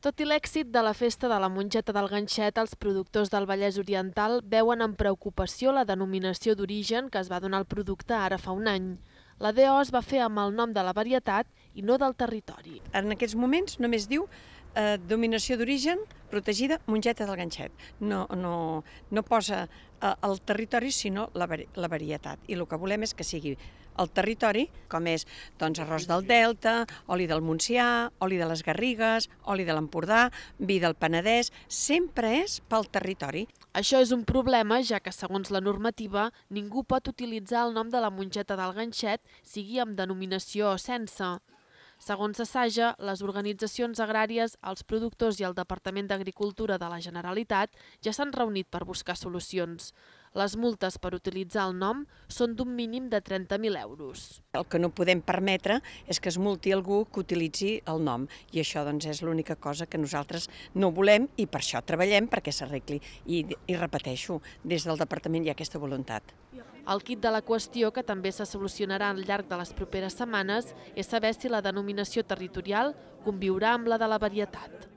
Tot i l'èxit de la festa de la mongeta del ganxet, els productors del Vallès Oriental veuen amb preocupació la denominació d'origen que es va donar al producte ara fa un any. La DO es va fer amb el nom de la varietat i no del territori. En aquests moments només diu eh, dominació d'origen protegida, mongeta del ganxet. No, no, no posa eh, el territori, sinó la, la varietat. I el que volem és que sigui el territori, com és doncs, arròs del Delta, oli del Montsià, oli de les Garrigues, oli de l'Empordà, vi del Penedès, sempre és pel territori. Això és un problema, ja que segons la normativa ningú pot utilitzar el nom de la mongeta del ganxet, sigui amb denominació o sense. Segons Assaja, les organitzacions agràries, els productors i el Departament d'Agricultura de la Generalitat ja s'han reunit per buscar solucions. Les multes per utilitzar el nom són d'un mínim de 30.000 euros. El que no podem permetre és que es multi algú que utilitzi el nom i això doncs, és l'única cosa que nosaltres no volem i per això treballem perquè s'arregli. I, I repeteixo, des del departament hi ha aquesta voluntat. El kit de la qüestió, que també se solucionarà al llarg de les properes setmanes, és saber si la denominació territorial conviurà amb la de la varietat.